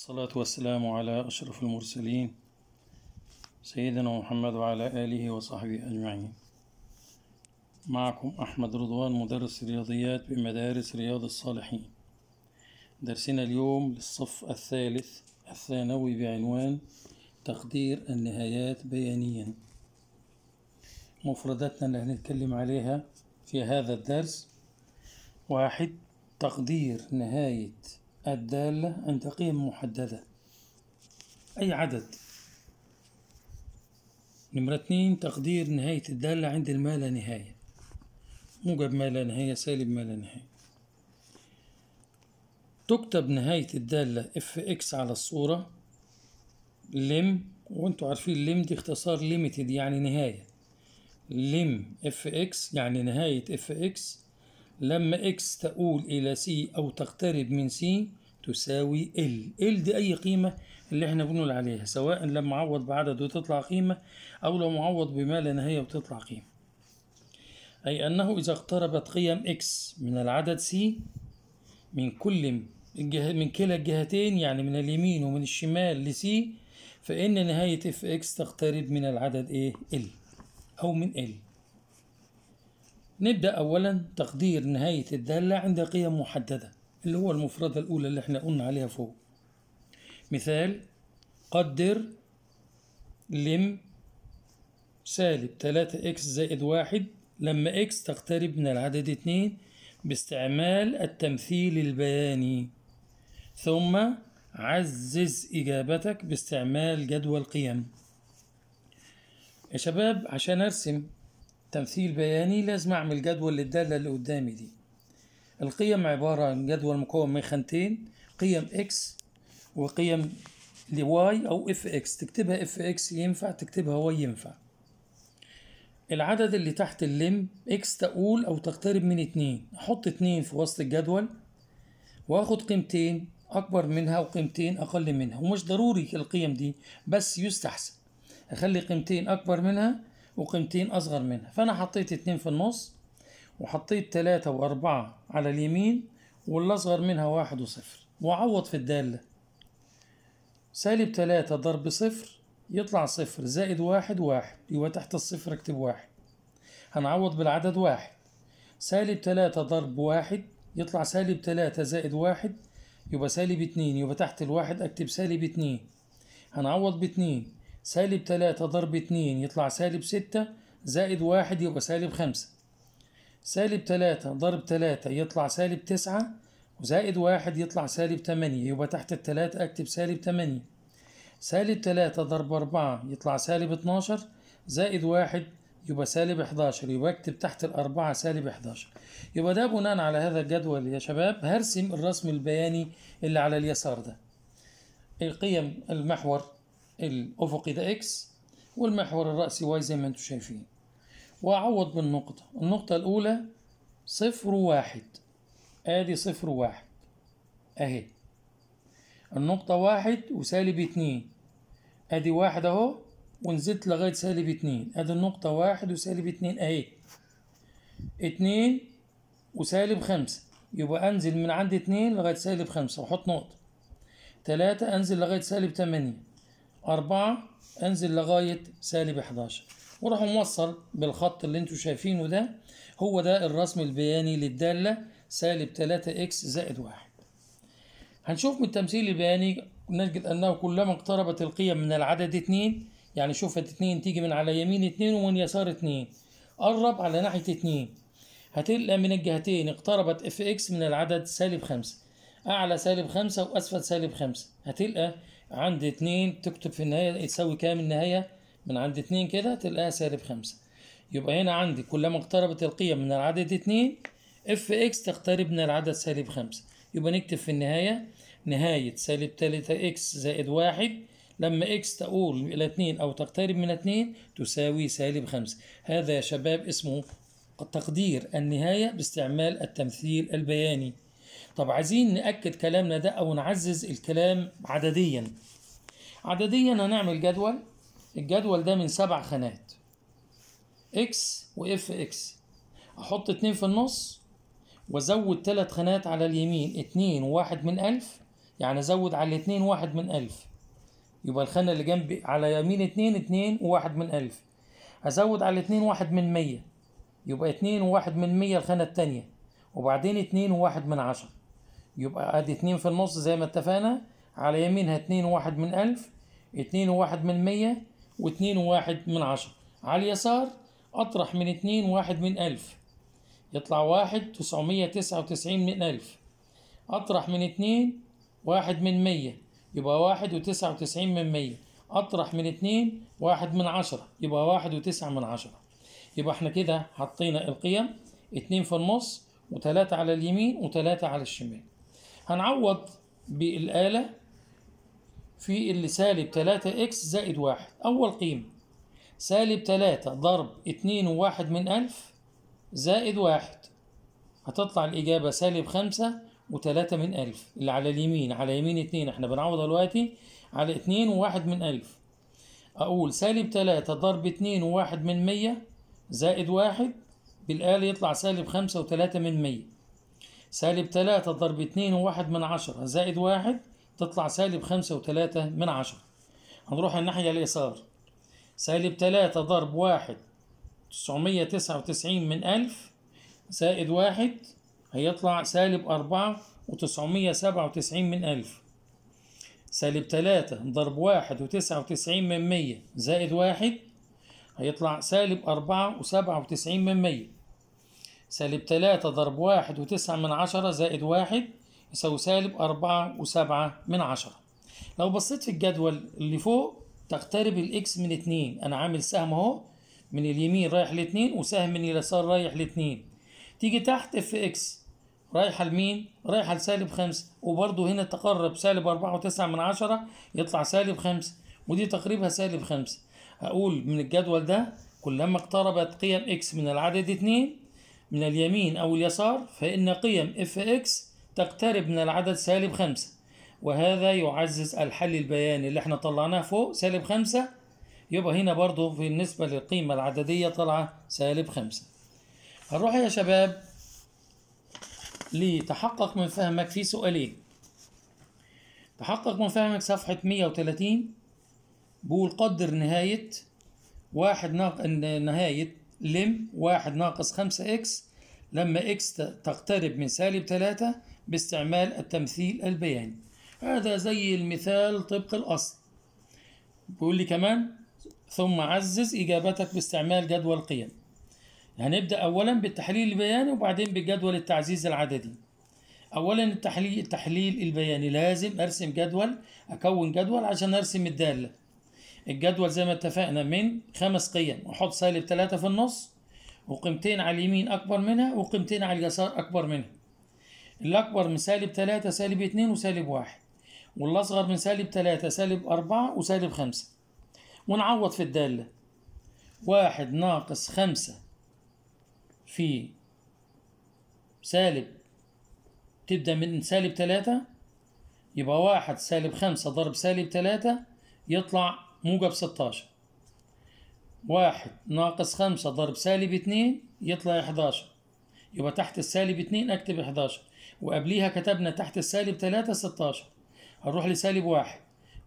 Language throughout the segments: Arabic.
والصلاة والسلام على أشرف المرسلين سيدنا محمد وعلى آله وصحبه أجمعين معكم أحمد رضوان مدرس الرياضيات بمدارس رياض الصالحين درسنا اليوم للصف الثالث الثانوي بعنوان تقدير النهايات بيانيا مفرداتنا اللي هنتكلم عليها في هذا الدرس واحد تقدير نهاية الدالة عند قيم محددة أي عدد نمرة اتنين تقدير نهاية الدالة عند الما لا نهاية موجب ما لا نهاية سالب ما لا نهاية تكتب نهاية الدالة اف اكس على الصورة لم وانتوا عارفين لم دي اختصار ليميتد يعني نهاية لم اف اكس يعني نهاية اف اكس لما اكس تؤول الى سي او تقترب من سي تساوي ال ال دي أي قيمة اللي احنا بنقول عليها سواء لما عوض بعدد وتطلع قيمة أو لو معوض بما لا نهاية وتطلع قيمة أي أنه إذا اقتربت قيم x من العدد سي من كل الجه... من كلا الجهتين يعني من اليمين ومن الشمال لسي فإن نهاية اف اكس تقترب من العدد ايه ال أو من ال نبدأ أولا تقدير نهاية الدالة عند قيم محددة اللي هو المفردة الأولى اللي احنا قلنا عليها فوق مثال قدر لم سالب 3 اكس زائد واحد لما اكس تقترب من العدد اتنين باستعمال التمثيل البياني ثم عزز إجابتك باستعمال جدول قيم يا شباب عشان أرسم تمثيل بياني لازم أعمل جدول للدالة اللي قدامي دي القيم عبارة عن جدول مكون من خانتين قيم إكس وقيم لواي أو اف إكس تكتبها اف إكس ينفع تكتبها واي ينفع العدد اللي تحت اللم إكس تقول أو تقترب من اتنين أحط اتنين في وسط الجدول وآخد قيمتين أكبر منها وقيمتين أقل منها ومش ضروري القيم دي بس يستحسن أخلي قيمتين أكبر منها وقيمتين أصغر منها فأنا حطيت اتنين في النص وحطيت تلاتة وأربعة على اليمين والأصغر منها واحد وصفر وعوض في الدالة سالب تلاتة ضرب صفر يطلع صفر زائد واحد واحد يبقى تحت الصفر اكتب واحد هنعوض بالعدد واحد سالب تلاتة ضرب واحد يطلع سالب تلاتة زائد واحد يبقى سالب اتنين يبقى تحت الواحد اكتب سالب اتنين هنعوض باتنين سالب تلاتة ضرب اتنين يطلع سالب ستة زائد واحد يبقى سالب خمسة سالب تلاتة ضرب تلاتة يطلع سالب تسعة وزائد واحد يطلع سالب تمانية يبقى تحت التلاتة أكتب سالب تمانية سالب تلاتة ضرب أربعة يطلع سالب اتناشر زائد واحد يبقى سالب 11 يبقى اكتب تحت الأربعة سالب 11 يبقى ده بناء على هذا الجدول يا شباب هرسم الرسم البياني اللي على اليسار ده القيم المحور الأفقي ده إكس والمحور الرأسي واي زي ما انتم شايفين وأعوض بالنقطة النقطة الأولى صفر واحد آدي صفر واحد أهي النقطة واحد وسالب اتنين أدي واحد أهو ونزلت لغاية سالب اتنين أدي النقطة واحد وسالب اتنين أهي اتنين وسالب خمسة يبقى أنزل من عند اتنين لغاية سالب خمسة وأحط نقطة تلاتة أنزل لغاية سالب تمانية أربعة أنزل لغاية سالب حداشر وراح موصل بالخط اللي انتم شايفينه ده هو ده الرسم البياني للدالة سالب 3 اكس زائد واحد هنشوف من التمثيل البياني نجد انه كلما اقتربت القيم من العدد 2 يعني شوفت 2 تيجي من على يمين 2 ومن يسار 2 قرب على ناحية 2 هتلقى من الجهتين اقتربت اف اكس من العدد سالب 5 اعلى سالب 5 واسفل سالب 5 هتلقى عند 2 تكتب في النهاية تساوي كام النهاية من عند اتنين كده تلاقيها سالب خمسة يبقى هنا عندي كلما اقتربت القيم من العدد اتنين اف اكس تقترب من العدد سالب خمسة يبقى نكتب في النهاية نهاية سالب تلاتة اكس زائد واحد لما اكس تقول إلى اتنين أو تقترب من اتنين تساوي سالب خمسة هذا يا شباب اسمه تقدير النهاية باستعمال التمثيل البياني طب عايزين نأكد كلامنا ده أو نعزز الكلام عدديا عدديا هنعمل جدول الجدول ده من سبع خانات اكس واف اكس احط اتنين في النص وازود تلات خانات على اليمين اتنين وواحد من الف يعني ازود على الاتنين واحد من الف يبقى الخانة اللي جنبي على يمين اتنين اتنين وواحد من الف ازود على اتنين واحد من مية يبقى اتنين وواحد من مية الخانة التانية وبعدين اتنين وواحد من عشرة يبقى ادي اتنين في النص زي ما اتفقنا على يمينها اتنين وواحد من الف اتنين وواحد من مية واتنين واحد من عشرة على اليسار أطرح من اتنين واحد من ألف يطلع واحد تسعمية تسعة وتسعين من ألف أطرح من اتنين واحد من مية يبقى واحد وتسعة وتسعين من مية أطرح من اتنين واحد من عشرة يبقى واحد وتسعة من عشرة يبقى احنا كده حطينا القيم اتنين في النص وتلاتة على اليمين وتلاتة على الشمال هنعوض بالآلة في اللي سالب 3 اكس زائد واحد أول قيمة سالب 3 ضرب 2 و1 من ألف زائد واحد هتطلع الإجابة سالب 5 و3 من ألف اللي على اليمين على يمين 2 احنا بنعوضها دلوقتي على 2 و1 من ألف أقول سالب 3 ضرب 2 و1 من 100 زائد واحد بالآلة يطلع سالب 5 و3 من 100 سالب 3 ضرب 2 و1 من 10 زائد واحد تطلع سالب خمسة وتلاتة من عشرة هنروح الناحية اليسار سالب تلاتة ضرب واحد تسعمية تسعة وتسعين من ألف زائد واحد هيطلع سالب أربعة وتسعمية سبعة وتسعين من ألف سالب تلاتة ضرب واحد وتسعة وتسعين من مية زائد واحد هيطلع سالب أربعة وسبعة وتسعين من مية سالب تلاتة ضرب واحد وتسعة من عشرة زائد واحد يساوي سالب أربعة وسبعة من عشرة لو بصيت في الجدول اللي فوق تقترب الإكس من اتنين أنا عامل سهم أهو من اليمين رايح لاتنين وسهم من اليسار رايح لاتنين تيجي تحت اف اكس رايحة لمين؟ رايحة لسالب خمسة وبرضه هنا تقرب سالب أربعة وتسعة من عشرة يطلع سالب خمسة ودي تقريبها سالب خمسة هقول من الجدول ده كلما اقتربت قيم اكس من العدد اتنين من اليمين أو اليسار فإن قيم اف اكس تقترب من العدد سالب خمسة وهذا يعزز الحل البياني اللي احنا طلعناه فوق سالب خمسة يبقى هنا برضو بالنسبة للقيمة العددية طالعة سالب خمسة هنروح يا شباب لتحقق من فهمك في سؤالين تحقق من فهمك صفحة 130 بقول قدر نهاية واحد ناقص نهاية لم واحد ناقص خمسة إكس لما إكس تقترب من سالب تلاتة باستعمال التمثيل البياني هذا زي المثال طبق الأصل بيقول لي كمان ثم عزز إجابتك باستعمال جدول القيم هنبدأ يعني أولا بالتحليل البياني وبعدين بجدول التعزيز العددي أولا التحليل التحليل البياني لازم أرسم جدول أكون جدول عشان أرسم الدالة الجدول زي ما اتفقنا من خمس قيم وأحط سالب ثلاثة في النص وقيمتين على اليمين أكبر منها وقيمتين على اليسار أكبر منها الأكبر من سالب تلاتة سالب اتنين وسالب واحد والأصغر من سالب تلاتة سالب أربعة وسالب خمسة ونعوض في الدالة واحد ناقص خمسة في سالب تبدأ من سالب تلاتة يبقى واحد سالب خمسة ضرب سالب تلاتة يطلع موجب ستاشر واحد ناقص خمسة ضرب سالب اتنين يطلع حداشر يبقى تحت السالب اتنين اكتب حداشر وقبليها كتبنا تحت السالب تلاتة ستاشر هنروح لسالب واحد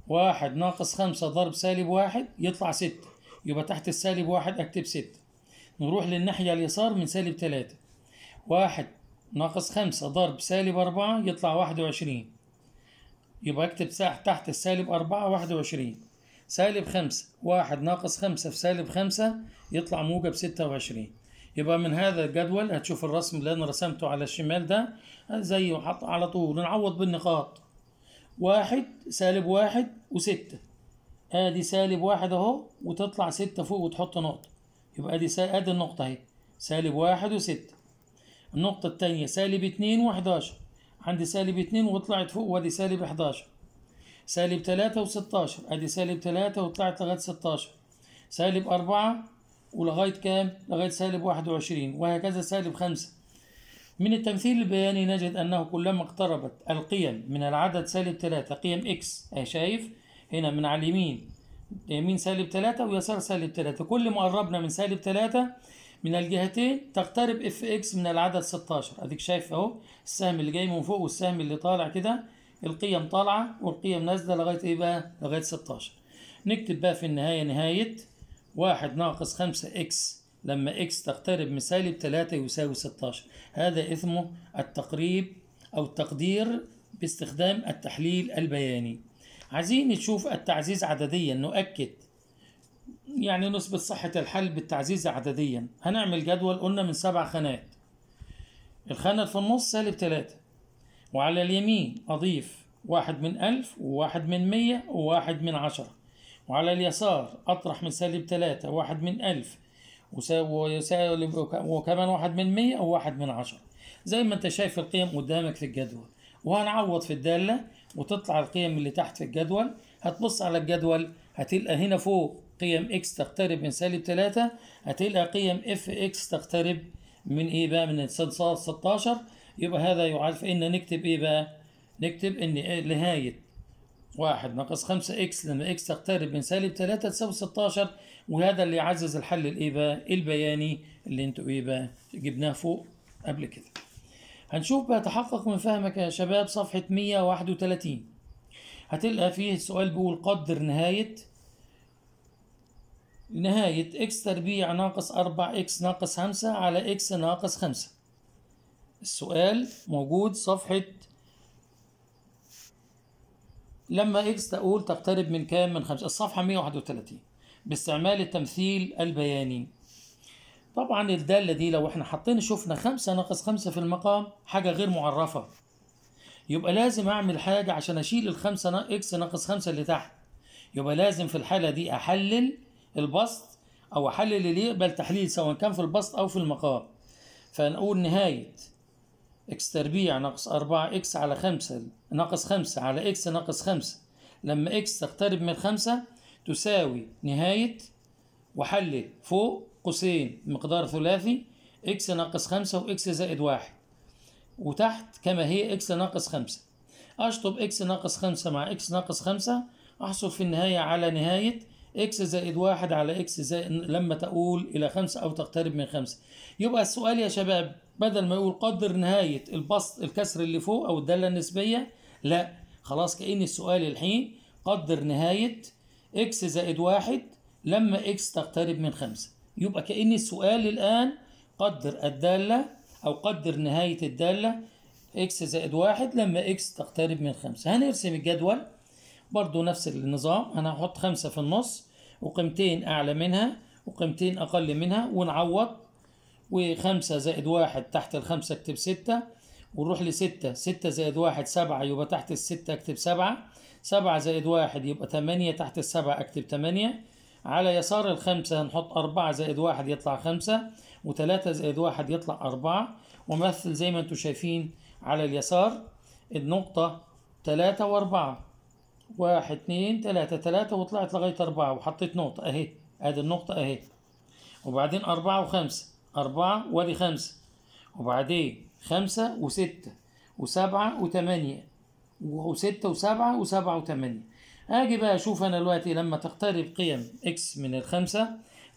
واحد ناقص خمسة ضرب سالب واحد يطلع ستة يبقى تحت السالب واحد أكتب ستة نروح للناحية اليسار من سالب تلاتة واحد ناقص خمسة ضرب سالب أربعة يطلع واحد وعشرين يبقى أكتب تحت السالب أربعة واحد وعشرين سالب خمسة واحد ناقص خمسة في سالب خمسة يطلع موجب ستة وعشرين يبقى من هذا الجدول هتشوف الرسم اللي انا رسمته على الشمال ده زيه حط على طول نعوض بالنقاط واحد سالب واحد وستة ادي سالب واحد اهو وتطلع ستة فوق وتحط نقطة يبقى ادي ادي النقطة اهي سالب واحد وستة النقطة التانية سالب اتنين وحداشر عندي سالب اتنين وطلعت فوق وادي سالب حداشر سالب تلاتة وستاشر ادي سالب تلاتة وطلعت لغاية ستاشر سالب أربعة ولغاية كام؟ لغاية سالب 21 وهكذا سالب 5 من التمثيل البياني نجد أنه كلما اقتربت القيم من العدد سالب 3 قيم x أهي شايف هنا من على اليمين يمين سالب 3 ويسار سالب 3 كل ما قربنا من سالب 3 من الجهتين تقترب اف اكس من العدد 16 اديك شايف اهو السهم اللي جاي من فوق والسهم اللي طالع كده القيم طالعه والقيم نازله لغايه ايه بقى لغايه 16 نكتب بقى في النهايه نهايه واحد ناقص خمسة إكس لما إكس تقترب من سالب تلاتة يساوي ستاشر هذا اسمه التقريب أو التقدير باستخدام التحليل البياني عايزين نشوف التعزيز عدديا نؤكد يعني نثبت صحة الحل بالتعزيز عدديا هنعمل جدول قلنا من سبع خانات الخانة في النص سالب تلاتة وعلى اليمين أضيف واحد من ألف وواحد من مية وواحد من عشرة وعلى اليسار أطرح من سالب تلاتة واحد من ألف وكمان واحد من مية أو واحد من عشرة زي ما أنت شايف القيم قدامك في الجدول وهنعوض في الدالة وتطلع القيم اللي تحت في الجدول هتبص على الجدول هتلقى هنا فوق قيم إكس تقترب من سالب 3 هتلقى قيم اف اكس تقترب من ايه بقى من 16 يبقى هذا يعرف ان نكتب ايه بقى نكتب ان نهايه آه، واحد ناقص خمسة إكس لما إكس تقترب من سالب تلاتة تساوي ستاشر وهذا اللي يعزز الحل الإيه بقى البياني اللي أنتوا إيه بقى جبناه فوق قبل كده. هنشوف بقى تحقق من فهمك يا شباب صفحة 131 هتلقى فيه السؤال بيقول قدر نهاية نهاية إكس تربيع ناقص أربع إكس ناقص خمسة على إكس ناقص خمسة السؤال موجود صفحة لما اكس تقول تقترب من كام من خمسة الصفحة 131 باستعمال التمثيل البياني طبعا الدالة دي لو احنا حطينا شفنا خمسة ناقص خمسة في المقام حاجة غير معرفة يبقى لازم اعمل حاجة عشان اشيل الخمسة اكس ناقص خمسة اللي تحت يبقى لازم في الحالة دي احلل البسط او احلل اللي يقبل تحليل سواء كان في البسط او في المقام فنقول نهاية اكس تربيع ناقص أربعة اكس على خمسة ناقص خمسة على اكس ناقص خمسة لما اكس تقترب من خمسة تساوي نهاية وحلل فوق قوسين مقدار ثلاثي اكس ناقص خمسة واكس زائد واحد وتحت كما هي اكس ناقص خمسة أشطب اكس ناقص خمسة مع اكس ناقص خمسة أحصل في النهاية على نهاية اكس زائد واحد على اكس زائد لما تقول إلى خمسة أو تقترب من خمسة يبقى السؤال يا شباب بدل ما يقول قدر نهاية البسط الكسر اللي فوق أو الدالة النسبية لا خلاص كأن السؤال الحين قدر نهاية إكس زائد واحد لما إكس تقترب من خمسة يبقى كأن السؤال الآن قدر الدالة أو قدر نهاية الدالة إكس زائد واحد لما إكس تقترب من خمسة هنرسم الجدول برضو نفس النظام أنا هحط خمسة في النص وقيمتين أعلى منها وقيمتين أقل منها ونعوض وخمسة زائد واحد تحت الخمسة اكتب ستة ونروح لستة ستة زائد واحد سبعة يبقى تحت الستة اكتب سبعة سبعة زائد واحد يبقى تمانية تحت السبعة اكتب تمانية على يسار الخمسة هنحط أربعة زائد واحد يطلع خمسة وتلاتة زائد واحد يطلع أربعة ومثل زي ما انتم شايفين على اليسار النقطة تلاتة وأربعة واحد اتنين تلاتة تلاتة وطلعت لغاية أربعة وحطيت نقطة أهي أدي النقطة أهي وبعدين أربعة وخمسة أربعة وأدي خمسة وبعدين خمسة وستة وسبعة وثمانية وستة وسبعة وسبعة وثمانية أجي بقى أشوف أنا دلوقتي لما تقترب قيم إكس من الخمسة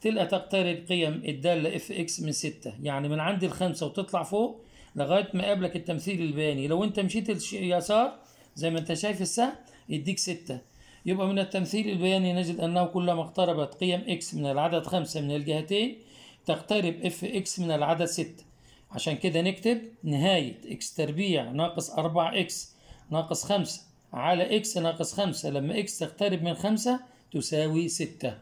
تلقى تقترب قيم الدالة اف اكس من ستة يعني من عند الخمسة وتطلع فوق لغاية ما قابلك التمثيل البياني لو انت مشيت يسار زي ما انت شايف السهم يديك ستة يبقى من التمثيل البياني نجد أنه كلما اقتربت قيم اكس من العدد خمسة من الجهتين تقترب اف اكس من العدد 6 عشان كده نكتب نهاية اكس تربيع ناقص 4 اكس ناقص 5 على اكس ناقص 5 لما اكس تقترب من 5 تساوي 6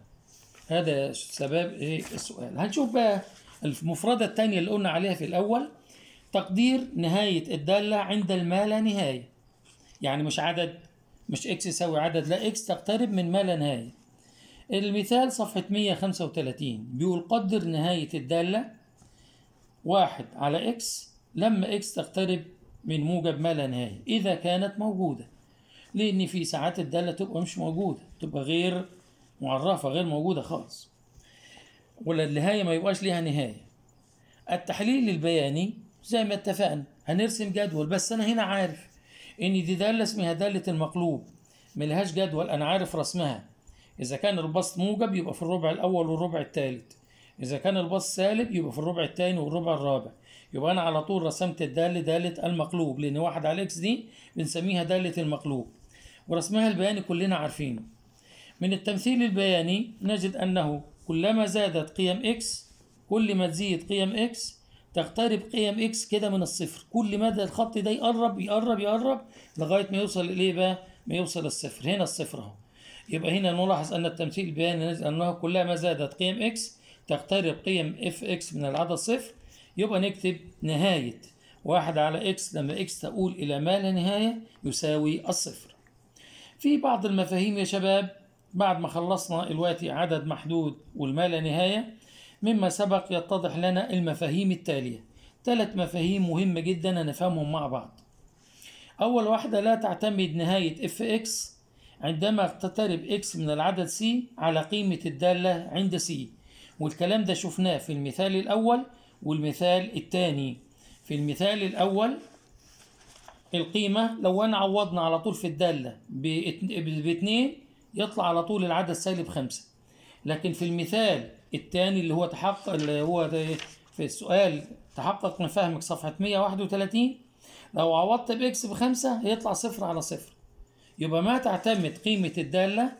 هذا سبب ايه السؤال هنشوف بقى المفردة الثانية اللي قلنا عليها في الأول تقدير نهاية الدالة عند ما لا نهاية يعني مش عدد مش اكس يساوي عدد لا اكس تقترب من ما لا نهايه المثال صفحة 135 بيقول قدر نهاية الدالة واحد على إكس لما إكس تقترب من موجب ما لا نهاية إذا كانت موجودة لأن في ساعات الدالة تبقى مش موجودة تبقى غير معرفة غير موجودة خالص ولا النهاية ما يبقاش ليها نهاية التحليل البياني زي ما اتفقنا هنرسم جدول بس أنا هنا عارف إن دي دالة اسمها دالة المقلوب ملهاش جدول أنا عارف رسمها إذا كان البسط موجب يبقى في الربع الأول والربع الثالث إذا كان البسط سالب يبقى في الربع الثاني والربع الرابع يبقى أنا على طول رسمت الدالة دالة المقلوب لأن واحد على إكس دي بنسميها دالة المقلوب ورسمها البياني كلنا عارفينه من التمثيل البياني نجد أنه كلما زادت قيم إكس كل ما تزيد قيم إكس تقترب قيم إكس كده من الصفر كل ما الخط ده يقرب يقرب يقرب لغاية ما يوصل لإيه بقى ما يوصل الصفر هنا الصفر أهو يبقى هنا نلاحظ أن التمثيل بيان أنها كلما زادت قيم إكس تقترب قيم اف إكس من العدد صفر يبقى نكتب نهاية واحد على إكس لما إكس تقول إلى ما لا نهاية يساوي الصفر في بعض المفاهيم يا شباب بعد ما خلصنا الوقت عدد محدود والما لا نهاية مما سبق يتضح لنا المفاهيم التالية ثلاث مفاهيم مهمة جدا هنفهمهم مع بعض أول واحدة لا تعتمد نهاية اف إكس عندما تقترب x من العدد c على قيمة الدالة عند c والكلام ده شفناه في المثال الأول والمثال الثاني في المثال الأول القيمة لو أنا عوضنا على طول في الدالة باتنين يطلع على طول العدد سالب خمسة لكن في المثال الثاني اللي هو تحقق اللي هو في السؤال تحقق من فهمك صفحة 131 لو عوضت بإكس بخمسة هيطلع صفر على صفر يبقى ما تعتمد قيمة الدالة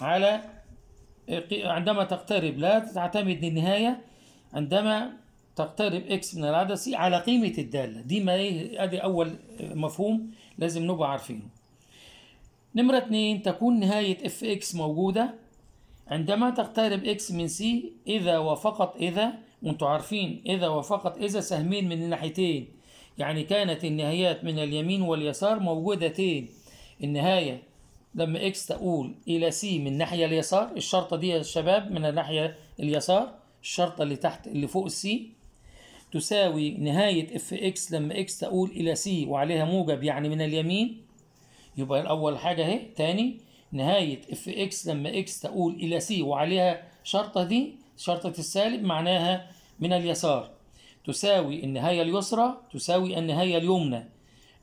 على عندما تقترب لا تعتمد للنهاية عندما تقترب اكس من العدسة على قيمة الدالة دي ما ايه ادي اول مفهوم لازم نبقى عارفينه نمرة اتنين تكون نهاية اف اكس موجودة عندما تقترب اكس من سي اذا وفقط اذا وانتوا عارفين اذا وفقط اذا سهمين من الناحيتين يعني كانت النهايات من اليمين واليسار موجودتين النهاية لما اكس تقول الى سي من الناحية اليسار الشرطة دي يا شباب من الناحية اليسار الشرطة اللي تحت اللي فوق السي تساوي نهاية اف اكس لما اكس تقول الى سي وعليها موجب يعني من اليمين يبقى الاول حاجة اهي تاني نهاية اف اكس لما اكس تقول الى سي وعليها شرطة دي شرطة السالب معناها من اليسار تساوي النهاية اليسرى تساوي النهاية اليمنى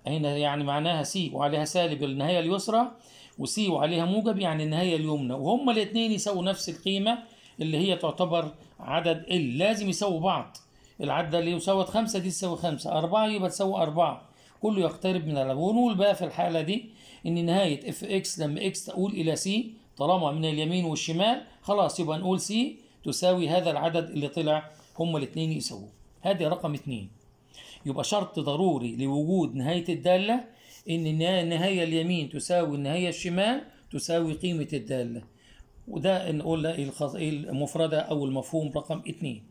هنا يعني معناها سي وعليها سالب النهاية اليسرى وسي وعليها موجب يعني النهاية اليمنى وهما الاثنين يساووا نفس القيمة اللي هي تعتبر عدد ال لازم يساووا بعض العدد اللي يساوت خمسة دي تساوي خمسة أربعة يبقى تساوي أربعة كله يقترب من الأب ونقول بقى في الحالة دي إن نهاية اف اكس لما اكس تقول إلى سي طالما من اليمين والشمال خلاص يبقى نقول سي تساوي هذا العدد اللي طلع هما الاثنين يساووه هذه رقم 2 يبقى شرط ضروري لوجود نهاية الدالة إن النهاية اليمين تساوي النهاية الشمال تساوي قيمة الدالة وده نقول له إيه إيه المفردة أو المفهوم رقم اتنين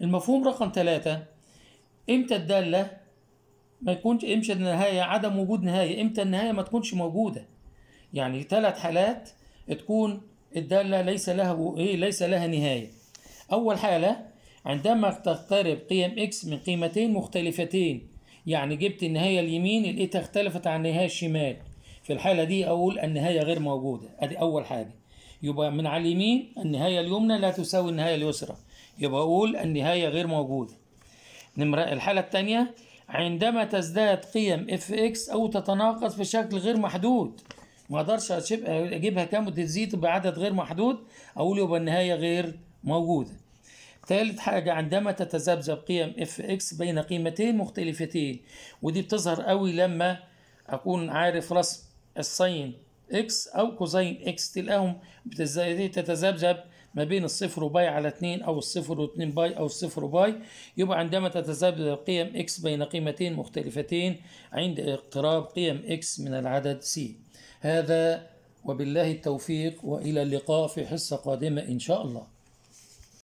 المفهوم رقم ثلاثة إمتى الدالة ما يكونش امشى النهاية عدم وجود نهاية إمتى النهاية ما تكونش موجودة يعني ثلاث حالات تكون الدالة ليس لها إيه ليس لها نهاية أول حالة عندما تقترب قيم x من قيمتين مختلفتين يعني جبت النهاية اليمين لقيتها اختلفت عن النهاية الشمال في الحالة دي أقول النهاية غير موجودة أدي أول حاجة يبقى من على اليمين النهاية اليمنى لا تساوي النهاية اليسرى يبقى أقول النهاية غير موجودة نمرة الحالة الثانية عندما تزداد قيم اف اكس أو تتناقص بشكل غير محدود ما اقدرش اجيبها كام وتزيد بعدد غير محدود اقول يبقى النهايه غير موجوده ثالث حاجة عندما تتذبذب قيم اف اكس بين قيمتين مختلفتين ودي بتظهر قوي لما أكون عارف رسم الساين اكس أو كوزين اكس تلاقيهم تتذبذب ما بين الصفر وباي على اتنين أو الصفر واتنين باي أو الصفر وباي يبقى عندما تتذبذب قيم اكس بين قيمتين مختلفتين عند اقتراب قيم اكس من العدد سي هذا وبالله التوفيق وإلى اللقاء في حصة قادمة إن شاء الله